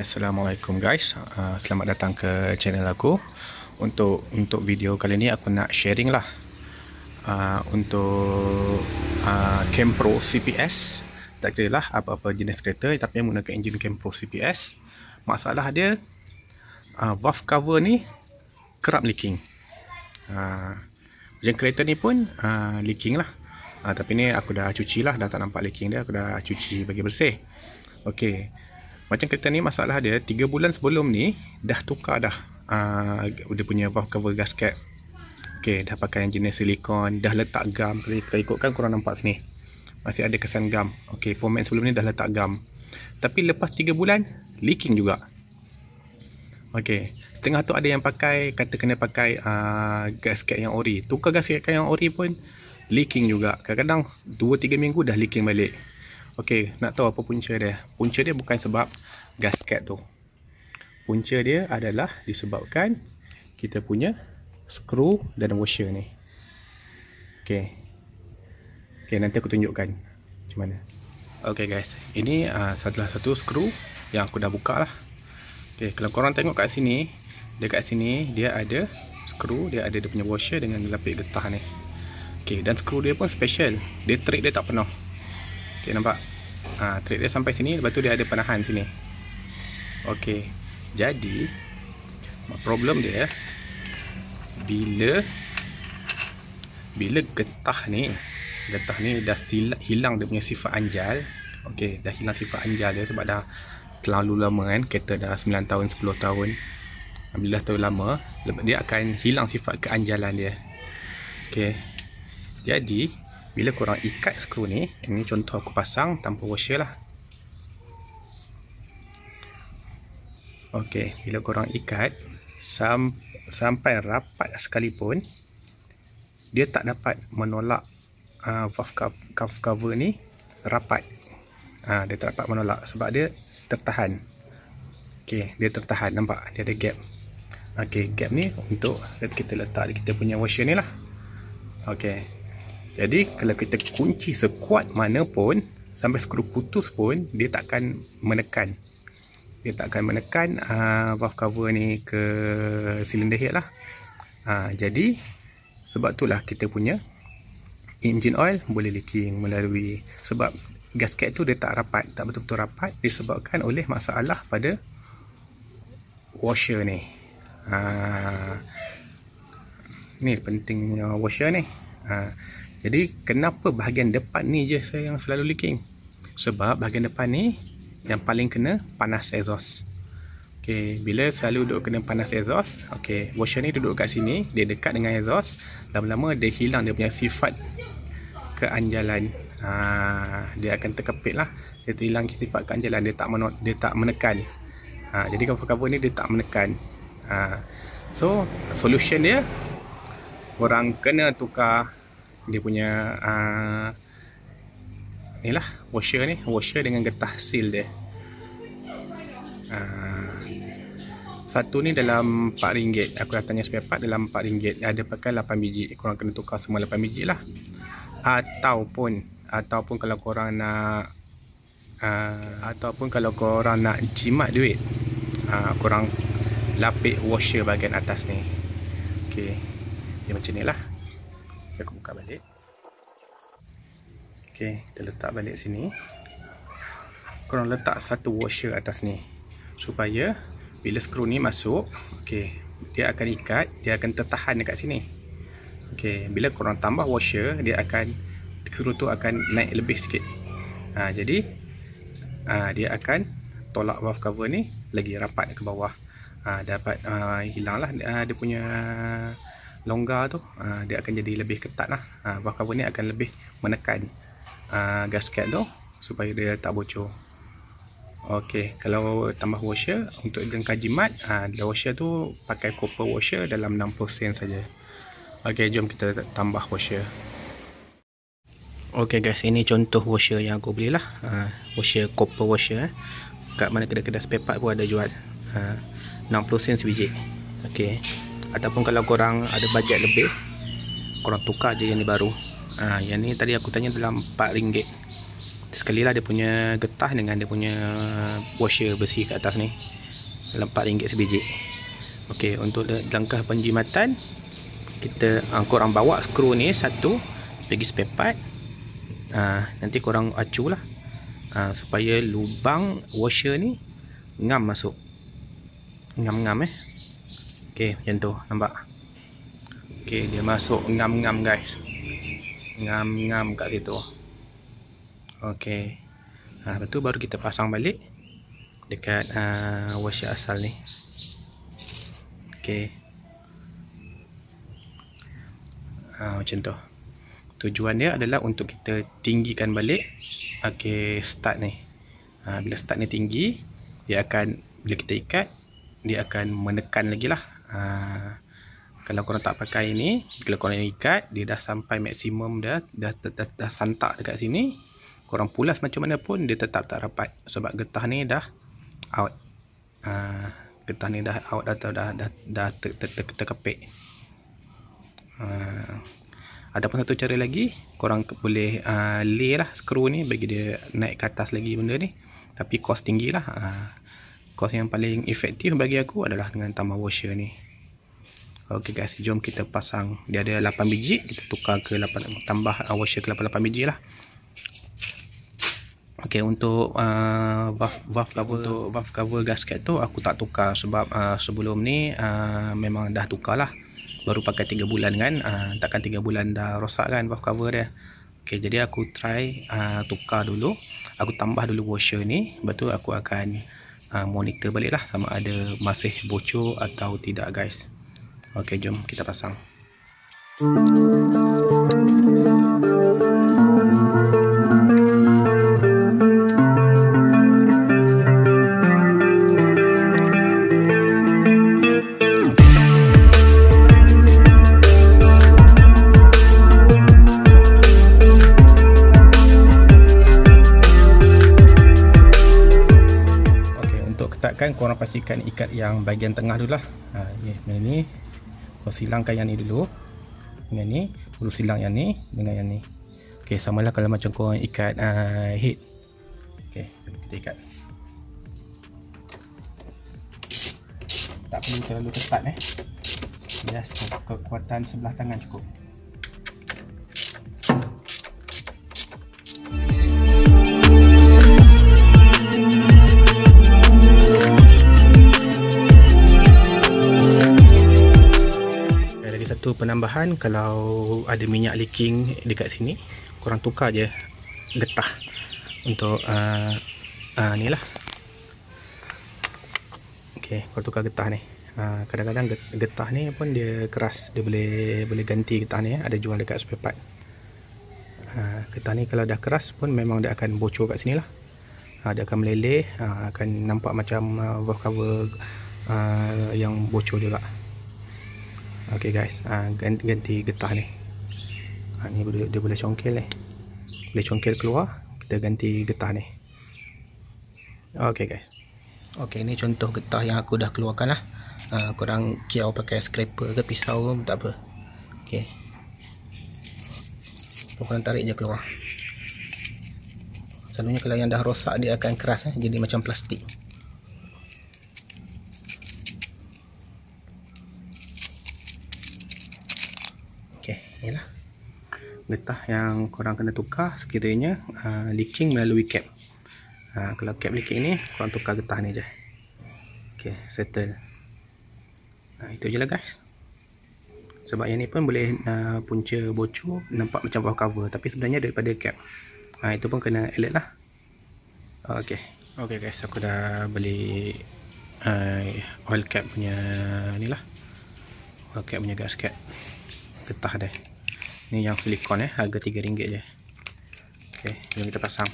Assalamualaikum guys. Uh, selamat datang ke channel aku. Untuk untuk video kali ni aku nak sharing lah. Uh, untuk uh, ah, Campro CPS. Tak kira lah apa-apa jenis kereta tapi yang menggunakan enjin Campro CPS. Masalah dia uh, valve cover ni kerap leaking. Uh, macam kereta ni pun uh, leaking lah. Uh, tapi ni aku dah cuci lah. Dah tak nampak leaking dia. Aku dah cuci bagi bersih. Okay. Macam kereta ni masalah dia 3 bulan sebelum ni dah tukar dah uh, dia punya valve cover gasket. Okey, dah pakai yang jenis silikon, dah letak gam. Kalau ikutkan korang nampak sini. Masih ada kesan gam. Okey, pomade sebelum ni dah letak gam. Tapi lepas 3 bulan leaking juga. Okey, setengah tu ada yang pakai kata kena pakai uh, ah, gasket yang ori. Tukar gasket yang ori pun leaking juga. Kadang-kadang 2 3 minggu dah leaking balik. Okey, nak tahu apa punca dia? Punca dia bukan sebab gasket tu. Punca dia adalah disebabkan kita punya skru dan washer ni. Okey. Okey, nanti aku tunjukkan macam mana. Okey guys, ini uh, salah satu skru yang aku dah buka lah. Okey, kalau korang tengok kat sini, dekat sini dia ada skru, dia ada dia punya washer dengan lapik getah ni. Okey, dan skru dia pun special. Dia trick dia tak penuh. Ok nampak ha, Trade dia sampai sini Lepas tu dia ada penahan sini Ok Jadi Problem dia Bila Bila getah ni Getah ni dah silat, hilang dia punya sifat anjal Ok dah hilang sifat anjal dia Sebab dah terlalu lama kan Kereta dah 9 tahun 10 tahun Bila dah terlalu lama Dia akan hilang sifat keanjalan dia Ok jadi bila korang ikat skru ni ini contoh aku pasang tanpa washer lah ok bila korang ikat sam, sampai rapat sekalipun dia tak dapat menolak uh, valve cuff cover ni rapat ha, dia tak dapat menolak sebab dia tertahan ok dia tertahan nampak dia ada gap ok gap ni untuk kita letak kita punya washer ni lah Okey, jadi kalau kita kunci sekuat mana pun sampai skru putus pun dia takkan menekan. Dia takkan menekan uh, valve cover ni ke silinder head lah. Uh, jadi sebab tu lah kita punya engine oil boleh leaking melalui sebab gasket tu dia tak rapat, tak betul-betul rapat disebabkan oleh masalah pada washer ni. Uh, ni pentingnya washer ni. Uh, jadi kenapa bahagian depan ni je saya yang selalu leaking? Sebab bahagian depan ni yang paling kena panas exhaust. Okey, bila selalu duduk kena panas exhaust, okey, washer ni duduk kat sini, dia dekat dengan exhaust, lama-lama dia hilang dia punya sifat keanjalan. Ha, dia akan terkepit lah Dia hilang sifat keanjalan Dia tak, men- dia tak menekan ha, Jadi cover-cover ni dia tak menekan ha, So solution dia Orang kena tukar dia punya uh, lah washer ni washer dengan getah seal dia uh, satu ni dalam RM4 aku dah tanya spare dalam RM4 ada pakai 8 biji korang kena tukar semua 8 biji lah ataupun ataupun kalau korang nak uh, ataupun kalau korang nak jimat duit uh, korang lapik washer bahagian atas ni ok dia ya, macam ni lah aku buka balik Okay, kita letak balik sini korang letak satu washer atas ni supaya bila skru ni masuk okay, dia akan ikat dia akan tertahan dekat sini Okay, bila korang tambah washer dia akan skru tu akan naik lebih sikit ha, jadi ha, dia akan tolak valve cover ni lagi rapat ke bawah ha, dapat ha, hilang lah ha, dia punya longgar tu uh, dia akan jadi lebih ketat lah uh, ah, buff carbon ni akan lebih menekan uh, ah, gasket tu supaya dia tak bocor ok kalau tambah washer untuk jangka jimat uh, washer tu pakai copper washer dalam 60 sen saja. ok jom kita tambah washer ok guys ini contoh washer yang aku belilah uh, washer copper washer eh. kat mana kedai-kedai spare part pun ada jual uh, 60 sen sebiji ok ataupun kalau korang ada bajet lebih korang tukar je yang ni baru ha, yang ni tadi aku tanya dalam RM4 sekali lah dia punya getah dengan dia punya washer besi kat atas ni dalam RM4 sebiji ok untuk langkah penjimatan kita uh, korang bawa skru ni satu pergi spare part uh, nanti korang acu lah uh, supaya lubang washer ni ngam masuk ngam-ngam eh Okey, macam tu nampak. Okey, dia masuk ngam-ngam guys. Ngam-ngam kat situ. Okey. Ah, betul baru kita pasang balik dekat a uh, washer asal ni. Okey. Ah, macam tu. Tujuan dia adalah untuk kita tinggikan balik okey start ni. Ah, bila start ni tinggi, dia akan bila kita ikat dia akan menekan lagi lah ha, kalau korang tak pakai ini kalau korang ikat dia dah sampai maksimum dia dah, dah, dah, dah santak dekat sini korang pulas macam mana pun dia tetap tak rapat sebab getah ni dah out ha, getah ni dah out dah dah dah, dah, dah ter, ter, ter, ter, terkepek ha, ah, ataupun satu cara lagi korang boleh uh, lay lah skru ni bagi dia naik ke atas lagi benda ni tapi kos tinggi lah ha, Kos yang paling efektif bagi aku adalah dengan tambah washer ni ok guys jom kita pasang dia ada 8 biji kita tukar ke 8 tambah uh, washer ke 8-8 biji lah ok untuk uh, valve, valve, cover, untuk valve cover gasket tu aku tak tukar sebab uh, sebelum ni uh, memang dah tukar lah baru pakai 3 bulan kan uh, takkan 3 bulan dah rosak kan valve cover dia Okay, jadi aku try uh, tukar dulu aku tambah dulu washer ni lepas tu aku akan uh, monitor balik lah sama ada masih bocor atau tidak guys ok jom kita pasang silangkan korang pastikan ikat yang bahagian tengah dulu lah ha, okay, macam ni korang silangkan yang ni dulu dengan ni perlu silang yang ni dengan yang ni ok lah kalau macam korang ikat uh, head ok kita ikat tak perlu terlalu ketat eh Yes, kekuatan sebelah tangan cukup penambahan kalau ada minyak leaking dekat sini korang tukar je getah untuk uh, uh, ni lah ok korang tukar getah ni uh, kadang-kadang uh, getah ni pun dia keras dia boleh boleh ganti getah ni eh. ada jual dekat spare part uh, getah ni kalau dah keras pun memang dia akan bocor kat sini lah uh, dia akan meleleh uh, akan nampak macam uh, valve cover uh, yang bocor juga ok guys ha, ganti, ganti getah ni ha, ni dia, dia boleh congkel ni boleh congkel keluar kita ganti getah ni ok guys ok ni contoh getah yang aku dah keluarkan lah ha, korang kiau pakai scraper ke pisau ke tak apa ok korang tarik je keluar selalunya kalau yang dah rosak dia akan keras eh? jadi macam plastik Inilah Getah yang korang kena tukar sekiranya uh, leaching melalui cap. Uh, kalau cap leak ni korang tukar getah ni je. Okey, settle. Nah, uh, itu je lah guys. Sebab yang ni pun boleh uh, punca bocor nampak macam bawah cover tapi sebenarnya daripada cap. Ha, itu pun kena alert lah. Okay. Okay guys aku dah beli uh, oil cap punya ni lah. Oil cap punya gasket. Getah dah ni yang silikon eh harga tiga ringgit je ok jom kita pasang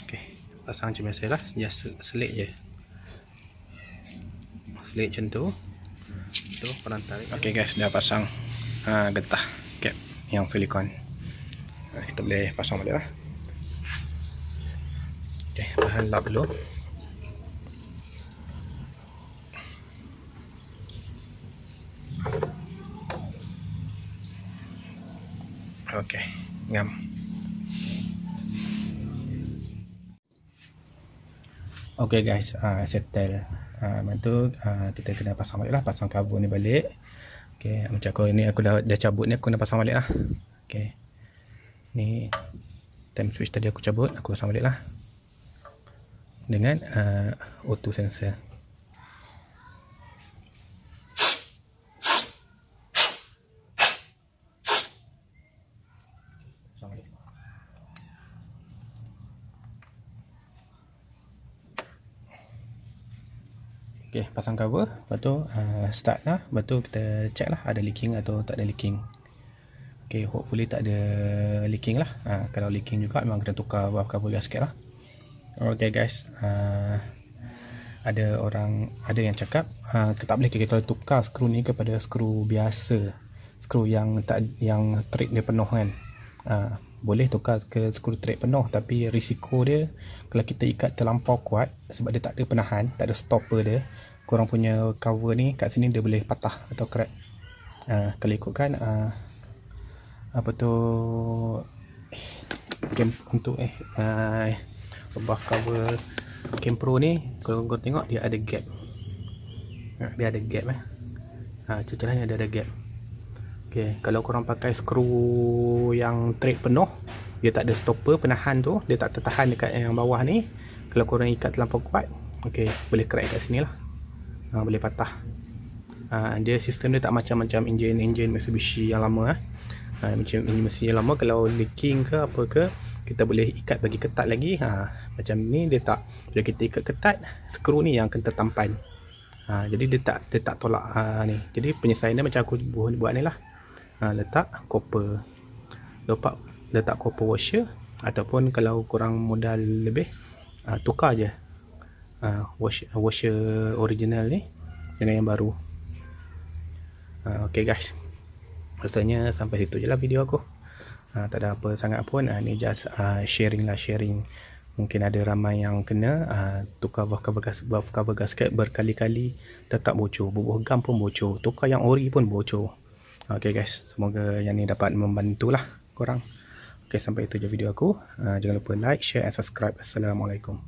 ok pasang macam biasa lah just selit je selit macam tu tu perang tarik ok guys dah pasang ha, getah cap yang silikon kita boleh pasang balik lah ok bahan lap dulu Ya. Okay guys, uh, settle. Ah uh, mantu uh, kita kena pasang baliklah pasang cover ni balik. Okey, macam aku ni aku dah dah cabut ni aku kena pasang balik lah. Okey. Ni time switch tadi aku cabut, aku pasang balik lah Dengan uh, ah, 2 sensor. Okay, pasang cover Lepas tu uh, start lah Lepas tu kita check lah ada leaking atau tak ada leaking Okay, hopefully tak ada leaking lah uh, Kalau leaking juga memang kena tukar buah cover gas sikit lah Okay guys uh, Ada orang, ada yang cakap uh, Tak boleh kita tukar skru ni kepada skru biasa Skru yang tak yang trick dia penuh kan uh, boleh tukar ke screw thread penuh tapi risiko dia kalau kita ikat terlampau kuat sebab dia tak ada penahan, tak ada stopper dia korang punya cover ni kat sini dia boleh patah atau crack uh, kalau ikutkan uh, apa tu camp, eh, untuk eh uh, ah, buff cover cam pro ni kalau korang tengok dia ada gap dia ada gap eh. Ha, cucalannya dia ada gap Okay, kalau korang pakai skru yang thread penuh dia tak ada stopper penahan tu dia tak tertahan dekat yang bawah ni kalau korang ikat terlalu kuat okay, boleh crack kat sini lah ha, boleh patah ha, dia sistem dia tak macam-macam engine-engine Mitsubishi yang lama eh. ha, macam engine mesin yang lama kalau leaking ke apa ke kita boleh ikat bagi ketat lagi ha, macam ni dia tak bila kita ikat ketat skru ni yang akan tertampan Ha, jadi dia tak, dia tak tolak ha, ni. Jadi penyelesaian dia macam aku buat ni lah Ha, letak copper lepak letak copper washer ataupun kalau kurang modal lebih uh, tukar je uh, washer, washer original ni dengan yang baru uh, ok guys rasanya sampai situ je lah video aku uh, tak ada apa sangat pun uh, ni just uh, sharing lah sharing mungkin ada ramai yang kena uh, tukar buff cover, gas, buff cover gasket berkali-kali tetap bocor bubuh gam pun bocor tukar yang ori pun bocor Okay guys, semoga yang ni dapat membantulah korang. Okay, sampai itu je video aku. Uh, jangan lupa like, share and subscribe. Assalamualaikum.